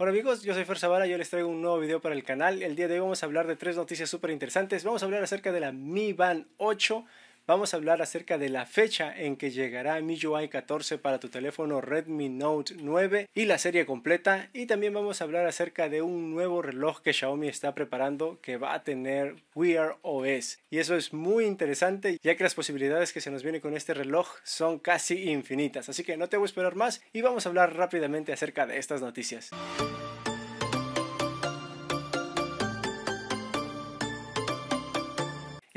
Hola amigos, yo soy Fer Zavala, yo les traigo un nuevo video para el canal. El día de hoy vamos a hablar de tres noticias súper interesantes. Vamos a hablar acerca de la Mi Band 8, vamos a hablar acerca de la fecha en que llegará MIUI 14 para tu teléfono Redmi Note 9 y la serie completa y también vamos a hablar acerca de un nuevo reloj que Xiaomi está preparando que va a tener Wear OS y eso es muy interesante ya que las posibilidades que se nos viene con este reloj son casi infinitas así que no te voy a esperar más y vamos a hablar rápidamente acerca de estas noticias.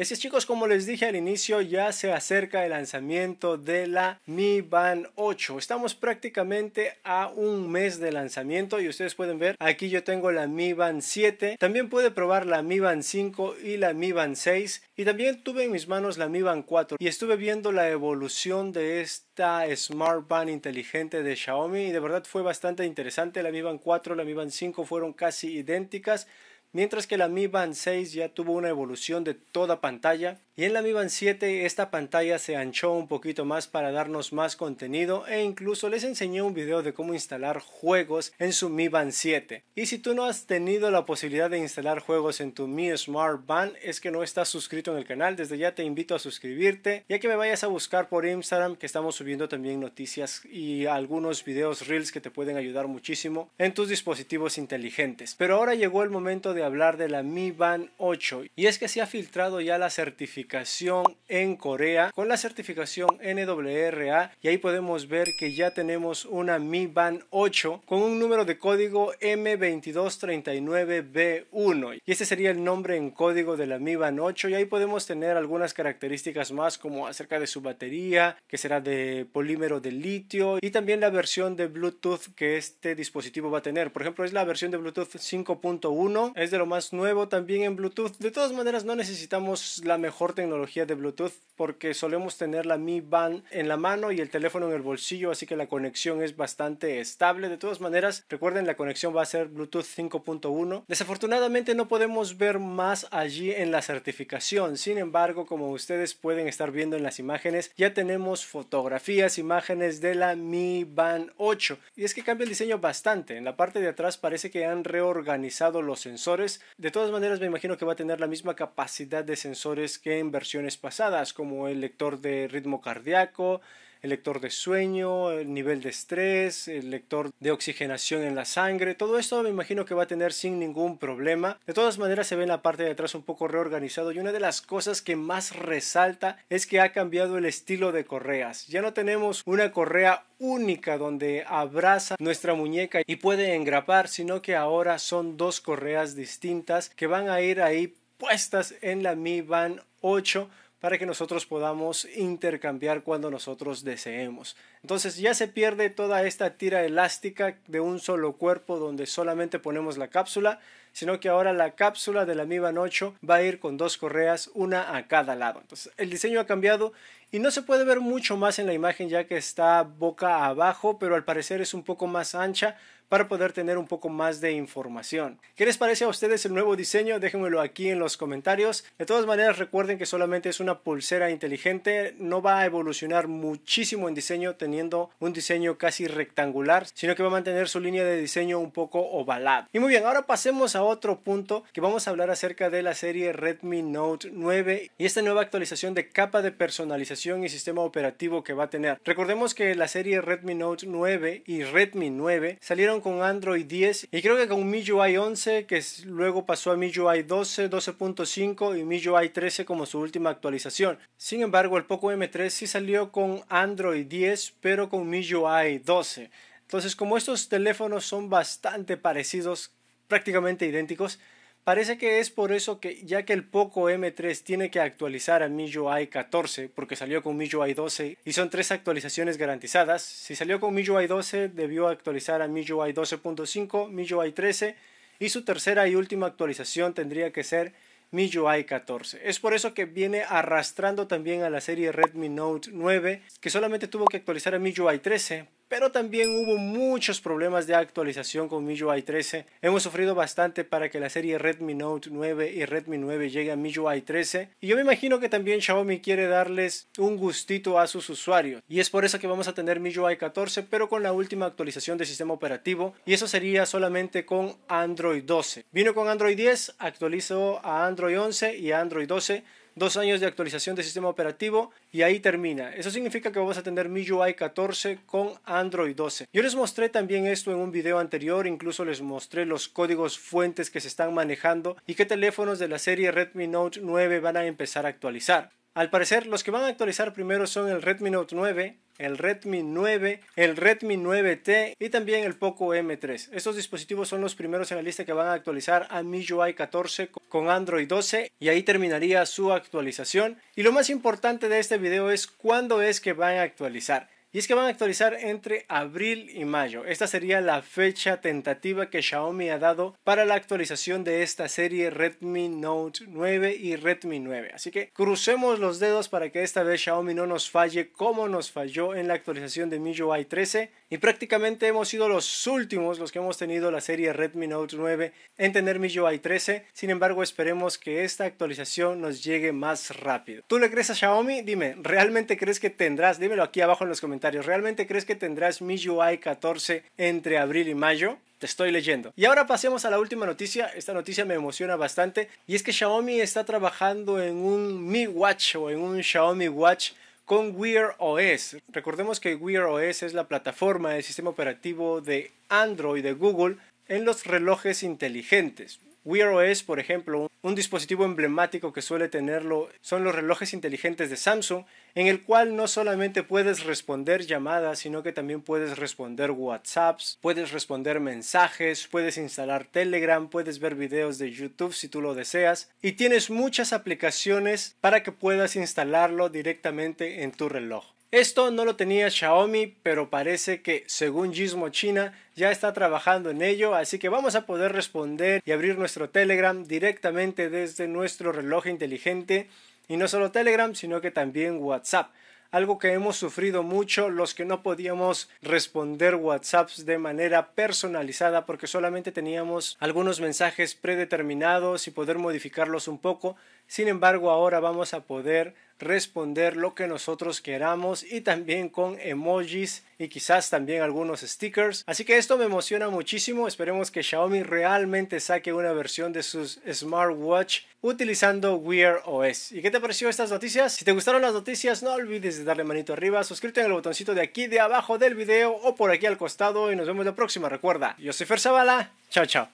así es chicos, como les dije al inicio, ya se acerca el lanzamiento de la Mi Band 8. Estamos prácticamente a un mes de lanzamiento y ustedes pueden ver, aquí yo tengo la Mi Band 7. También puede probar la Mi Band 5 y la Mi Band 6. Y también tuve en mis manos la Mi Band 4 y estuve viendo la evolución de esta Smart Band inteligente de Xiaomi y de verdad fue bastante interesante. La Mi Band 4, la Mi Band 5 fueron casi idénticas mientras que la Mi Band 6 ya tuvo una evolución de toda pantalla y en la Mi Band 7 esta pantalla se anchó un poquito más para darnos más contenido e incluso les enseñé un video de cómo instalar juegos en su Mi Band 7. Y si tú no has tenido la posibilidad de instalar juegos en tu Mi Smart Band es que no estás suscrito en el canal, desde ya te invito a suscribirte ya que me vayas a buscar por Instagram que estamos subiendo también noticias y algunos videos reels que te pueden ayudar muchísimo en tus dispositivos inteligentes. Pero ahora llegó el momento de hablar de la Mi Band 8 y es que se ha filtrado ya la certificación en Corea con la certificación NWRA y ahí podemos ver que ya tenemos una Mi Band 8 con un número de código M2239B1 y este sería el nombre en código de la Mi Band 8 y ahí podemos tener algunas características más como acerca de su batería que será de polímero de litio y también la versión de Bluetooth que este dispositivo va a tener por ejemplo es la versión de Bluetooth 5.1 es de lo más nuevo también en Bluetooth. De todas maneras, no necesitamos la mejor tecnología de Bluetooth porque solemos tener la Mi Band en la mano y el teléfono en el bolsillo, así que la conexión es bastante estable. De todas maneras, recuerden, la conexión va a ser Bluetooth 5.1. Desafortunadamente no podemos ver más allí en la certificación. Sin embargo, como ustedes pueden estar viendo en las imágenes, ya tenemos fotografías, imágenes de la Mi Band 8. Y es que cambia el diseño bastante. En la parte de atrás parece que han reorganizado los sensores de todas maneras, me imagino que va a tener la misma capacidad de sensores que en versiones pasadas, como el lector de ritmo cardíaco, el lector de sueño, el nivel de estrés, el lector de oxigenación en la sangre, todo esto me imagino que va a tener sin ningún problema. De todas maneras se ve en la parte de atrás un poco reorganizado y una de las cosas que más resalta es que ha cambiado el estilo de correas. Ya no tenemos una correa única donde abraza nuestra muñeca y puede engrapar, sino que ahora son dos correas distintas que van a ir ahí puestas en la Mi Band 8 para que nosotros podamos intercambiar cuando nosotros deseemos. Entonces ya se pierde toda esta tira elástica de un solo cuerpo donde solamente ponemos la cápsula sino que ahora la cápsula de la Mi 8 va a ir con dos correas, una a cada lado. Entonces el diseño ha cambiado y no se puede ver mucho más en la imagen ya que está boca abajo, pero al parecer es un poco más ancha para poder tener un poco más de información. ¿Qué les parece a ustedes el nuevo diseño? Déjenmelo aquí en los comentarios. De todas maneras, recuerden que solamente es una pulsera inteligente, no va a evolucionar muchísimo en diseño teniendo un diseño casi rectangular, sino que va a mantener su línea de diseño un poco ovalada. Y muy bien, ahora pasemos a otro punto que vamos a hablar acerca de la serie Redmi Note 9 y esta nueva actualización de capa de personalización y sistema operativo que va a tener. Recordemos que la serie Redmi Note 9 y Redmi 9 salieron con Android 10 y creo que con MIUI 11 que luego pasó a MIUI 12, 12.5 y MIUI 13 como su última actualización. Sin embargo, el Poco M3 sí salió con Android 10 pero con MIUI 12. Entonces, como estos teléfonos son bastante parecidos, prácticamente idénticos. Parece que es por eso que ya que el Poco M3 tiene que actualizar a MIUI 14 porque salió con MIUI 12 y son tres actualizaciones garantizadas, si salió con MIUI 12 debió actualizar a MIUI 12.5, MIUI 13 y su tercera y última actualización tendría que ser MIUI 14. Es por eso que viene arrastrando también a la serie Redmi Note 9 que solamente tuvo que actualizar a MIUI 13 pero también hubo muchos problemas de actualización con MIUI 13. Hemos sufrido bastante para que la serie Redmi Note 9 y Redmi 9 llegue a MIUI 13 y yo me imagino que también Xiaomi quiere darles un gustito a sus usuarios y es por eso que vamos a tener MIUI 14 pero con la última actualización de sistema operativo y eso sería solamente con Android 12. Vino con Android 10, actualizó a Android 11 y Android 12 dos años de actualización de sistema operativo y ahí termina. Eso significa que vamos a tener MIUI 14 con Android 12. Yo les mostré también esto en un video anterior, incluso les mostré los códigos fuentes que se están manejando y qué teléfonos de la serie Redmi Note 9 van a empezar a actualizar. Al parecer, los que van a actualizar primero son el Redmi Note 9, el Redmi 9, el Redmi 9T y también el Poco M3. Estos dispositivos son los primeros en la lista que van a actualizar a MIUI 14 con Android 12 y ahí terminaría su actualización. Y lo más importante de este video es cuándo es que van a actualizar. Y es que van a actualizar entre abril y mayo. Esta sería la fecha tentativa que Xiaomi ha dado para la actualización de esta serie Redmi Note 9 y Redmi 9. Así que crucemos los dedos para que esta vez Xiaomi no nos falle como nos falló en la actualización de MIUI 13. Y prácticamente hemos sido los últimos los que hemos tenido la serie Redmi Note 9 en tener MIUI 13. Sin embargo, esperemos que esta actualización nos llegue más rápido. ¿Tú le crees a Xiaomi? Dime, ¿realmente crees que tendrás? Dímelo aquí abajo en los comentarios ¿Realmente crees que tendrás mi MIUI 14 entre abril y mayo? Te estoy leyendo. Y ahora pasemos a la última noticia. Esta noticia me emociona bastante. Y es que Xiaomi está trabajando en un Mi Watch o en un Xiaomi Watch con Wear OS. Recordemos que Wear OS es la plataforma del sistema operativo de Android de Google en los relojes inteligentes. Wear OS, por ejemplo, un dispositivo emblemático que suele tenerlo son los relojes inteligentes de Samsung, en el cual no solamente puedes responder llamadas, sino que también puedes responder WhatsApps, puedes responder mensajes, puedes instalar Telegram, puedes ver videos de YouTube si tú lo deseas, y tienes muchas aplicaciones para que puedas instalarlo directamente en tu reloj. Esto no lo tenía Xiaomi, pero parece que, según Gizmo China, ya está trabajando en ello, así que vamos a poder responder y abrir nuestro Telegram directamente desde nuestro reloj inteligente. Y no solo Telegram, sino que también WhatsApp. Algo que hemos sufrido mucho los que no podíamos responder WhatsApps de manera personalizada porque solamente teníamos algunos mensajes predeterminados y poder modificarlos un poco. Sin embargo, ahora vamos a poder responder lo que nosotros queramos y también con emojis y quizás también algunos stickers. Así que esto me emociona muchísimo. Esperemos que Xiaomi realmente saque una versión de sus smartwatch utilizando Wear OS. ¿Y qué te pareció estas noticias? Si te gustaron las noticias, no olvides de darle manito arriba, suscríbete en el botoncito de aquí de abajo del video o por aquí al costado y nos vemos la próxima. Recuerda, yo soy Fer Zavala. Chao, chao.